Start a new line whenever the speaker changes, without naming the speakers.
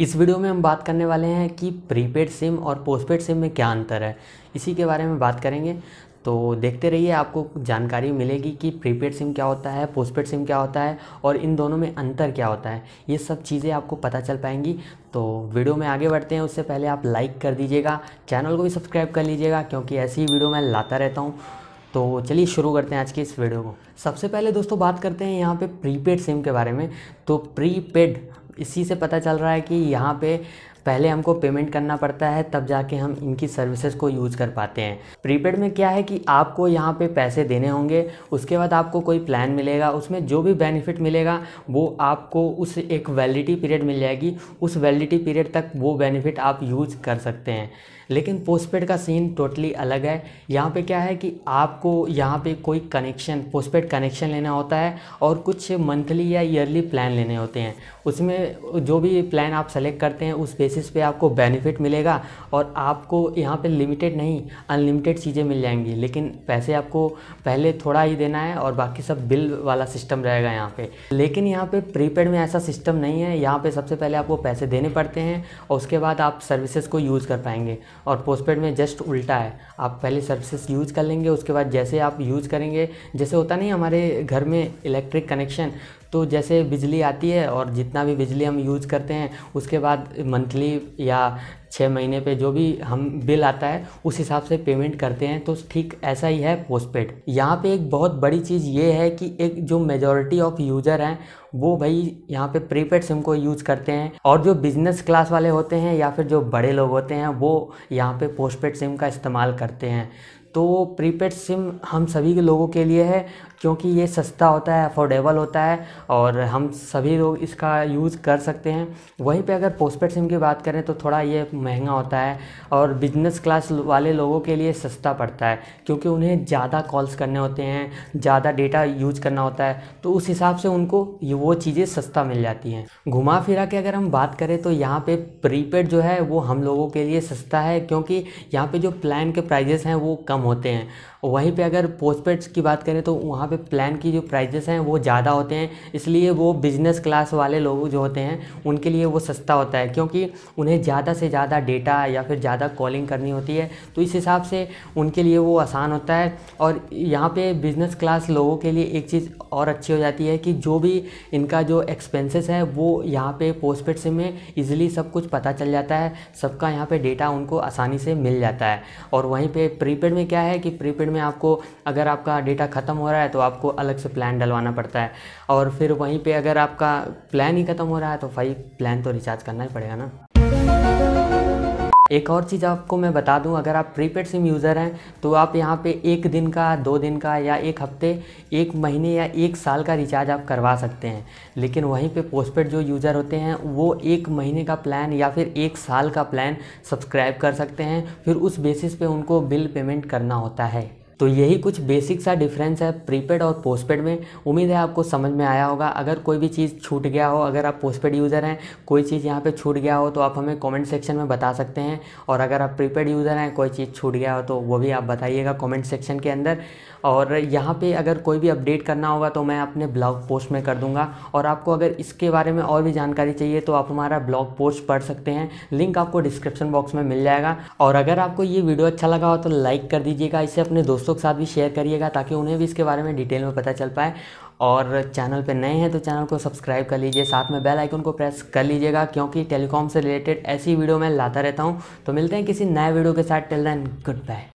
इस वीडियो में हम बात करने वाले हैं कि प्रीपेड सिम और पोस्टपेड सिम में क्या अंतर है इसी के बारे में बात करेंगे तो देखते रहिए आपको जानकारी मिलेगी कि प्रीपेड सिम क्या होता है पोस्टपेड सिम क्या होता है और इन दोनों में अंतर क्या होता है ये सब चीज़ें आपको पता चल पाएंगी तो वीडियो में आगे बढ़ते हैं उससे पहले आप लाइक कर दीजिएगा चैनल को भी सब्सक्राइब कर लीजिएगा क्योंकि ऐसी ही वीडियो मैं लाता रहता हूँ तो चलिए शुरू करते हैं आज के इस वीडियो को सबसे पहले दोस्तों बात करते हैं यहाँ पे प्रीपेड सिम के बारे में तो प्रीपेड इसी से पता चल रहा है कि यहाँ पे पहले हमको पेमेंट करना पड़ता है तब जाके हम इनकी सर्विसेज को यूज़ कर पाते हैं प्रीपेड में क्या है कि आपको यहाँ पे पैसे देने होंगे उसके बाद आपको कोई प्लान मिलेगा उसमें जो भी बेनिफिट मिलेगा वो आपको उस एक वैलिडिटी पीरियड मिल जाएगी उस वैलिडिटी पीरियड तक वो बेनिफिट आप यूज़ कर सकते हैं लेकिन पोस्टपेड का सीन टोटली अलग है यहाँ पे क्या है कि आपको यहाँ पे कोई कनेक्शन पोस्टपेड कनेक्शन लेना होता है और कुछ मंथली या ईयरली प्लान लेने होते हैं उसमें जो भी प्लान आप सेलेक्ट करते हैं उस बेसिस बेसिस पे आपको बेनिफिट मिलेगा और आपको यहाँ पे लिमिटेड नहीं अनलिमिटेड चीज़ें मिल जाएंगी लेकिन पैसे आपको पहले थोड़ा ही देना है और बाकी सब बिल वाला सिस्टम रहेगा यहाँ पे लेकिन यहाँ पे प्रीपेड में ऐसा सिस्टम नहीं है यहाँ पे सबसे पहले आपको पैसे देने पड़ते हैं और उसके बाद आप सर्विसेज को यूज़ कर पाएंगे और पोस्टपेड में जस्ट उल्टा है आप पहले सर्विसेज यूज़ कर लेंगे उसके बाद जैसे आप यूज़ करेंगे जैसे होता नहीं हमारे घर में इलेक्ट्रिक कनेक्शन तो जैसे बिजली आती है और जितना भी बिजली हम यूज़ करते हैं उसके बाद मंथली या छः महीने पे जो भी हम बिल आता है उस हिसाब से पेमेंट करते हैं तो ठीक ऐसा ही है पोस्टपेड यहाँ पे एक बहुत बड़ी चीज़ ये है कि एक जो मेजॉरिटी ऑफ यूज़र हैं वो भाई यहाँ पे प्रीपेड सिम को यूज़ करते हैं और जो बिजनेस क्लास वाले होते हैं या फिर जो बड़े लोग होते हैं वो यहाँ पे पोस्टपेड सिम का इस्तेमाल करते हैं तो प्रीपेड सिम हम सभी के लोगों के लिए है क्योंकि ये सस्ता होता है अफोर्डेबल होता है और हम सभी लोग इसका यूज़ कर सकते हैं वहीं पे अगर पोस्टपेड सिम की बात करें तो थोड़ा ये महंगा होता है और बिजनेस क्लास वाले लोगों के लिए सस्ता पड़ता है क्योंकि उन्हें ज़्यादा कॉल्स करने होते हैं ज़्यादा डेटा यूज करना होता है तो उस हिसाब से उनको वो चीज़ें सस्ता मिल जाती हैं घुमा फिरा के अगर हम बात करें तो यहाँ पे प्रीपेड जो है वो हम लोगों के लिए सस्ता है क्योंकि यहाँ पर जो प्लान के प्राइजेस हैं वो कम होते हैं वहीं पे अगर पोस्टपेड्स की बात करें तो वहाँ पे प्लान की जो प्राइजेस हैं वो ज़्यादा होते हैं इसलिए वो बिजनेस क्लास वाले लोग जो होते हैं उनके लिए वो सस्ता होता है क्योंकि उन्हें ज़्यादा से ज़्यादा डेटा या फिर ज़्यादा कॉलिंग करनी होती है तो इस हिसाब से उनके लिए वो आसान होता है और यहाँ पर बिजनेस क्लास लोगों के लिए एक चीज़ और अच्छी हो जाती है कि जो भी इनका जो एक्सपेंसेस है वो यहाँ पर पोस्टपेड सिम में ईजिली सब कुछ पता चल जाता है सबका यहाँ पर डेटा उनको आसानी से मिल जाता है और वहीं पर प्रीपेड में क्या है कि प्रीपेड पीरियड में आपको अगर आपका डेटा ख़त्म हो रहा है तो आपको अलग से प्लान डलवाना पड़ता है और फिर वहीं पे अगर आपका प्लान ही ख़त्म हो रहा है तो भाई प्लान तो रिचार्ज करना ही पड़ेगा ना एक और चीज़ आपको मैं बता दूं अगर आप प्रीपेड सिम यूज़र हैं तो आप यहाँ पे एक दिन का दो दिन का या एक हफ्ते एक महीने या एक साल का रिचार्ज आप करवा सकते हैं लेकिन वहीं पे पोस्टपेड जो यूज़र होते हैं वो एक महीने का प्लान या फिर एक साल का प्लान सब्सक्राइब कर सकते हैं फिर उस बेसिस पे उनको बिल पेमेंट करना होता है तो यही कुछ बेसिक सा डिफरेंस है प्रीपेड और पोस्टपेड में उम्मीद है आपको समझ में आया होगा अगर कोई भी चीज़ छूट गया हो अगर आप पोस्टपेड यूज़र हैं कोई चीज़ यहाँ पे छूट गया हो तो आप हमें कमेंट सेक्शन में बता सकते हैं और अगर आप प्रीपेड यूज़र हैं कोई चीज़ छूट गया हो तो वो भी आप बताइएगा कॉमेंट सेक्शन के अंदर और यहाँ पर अगर कोई भी अपडेट करना होगा तो मैं अपने ब्लॉग पोस्ट में कर दूँगा और आपको अगर इसके बारे में और भी जानकारी चाहिए तो आप हमारा ब्लॉग पोस्ट पढ़ सकते हैं लिंक आपको डिस्क्रिप्शन बॉक्स में मिल जाएगा और अगर आपको ये वीडियो अच्छा लगा हो तो लाइक कर दीजिएगा इसे अपने दोस्तों दोस्तों के साथ भी शेयर करिएगा ताकि उन्हें भी इसके बारे में डिटेल में पता चल पाए और चैनल पर नए हैं तो चैनल को सब्सक्राइब कर लीजिए साथ में बेल आइकन को प्रेस कर लीजिएगा क्योंकि टेलीकॉम से रिलेटेड ऐसी वीडियो मैं लाता रहता हूँ तो मिलते हैं किसी नए वीडियो के साथ टिल देन गुड बाय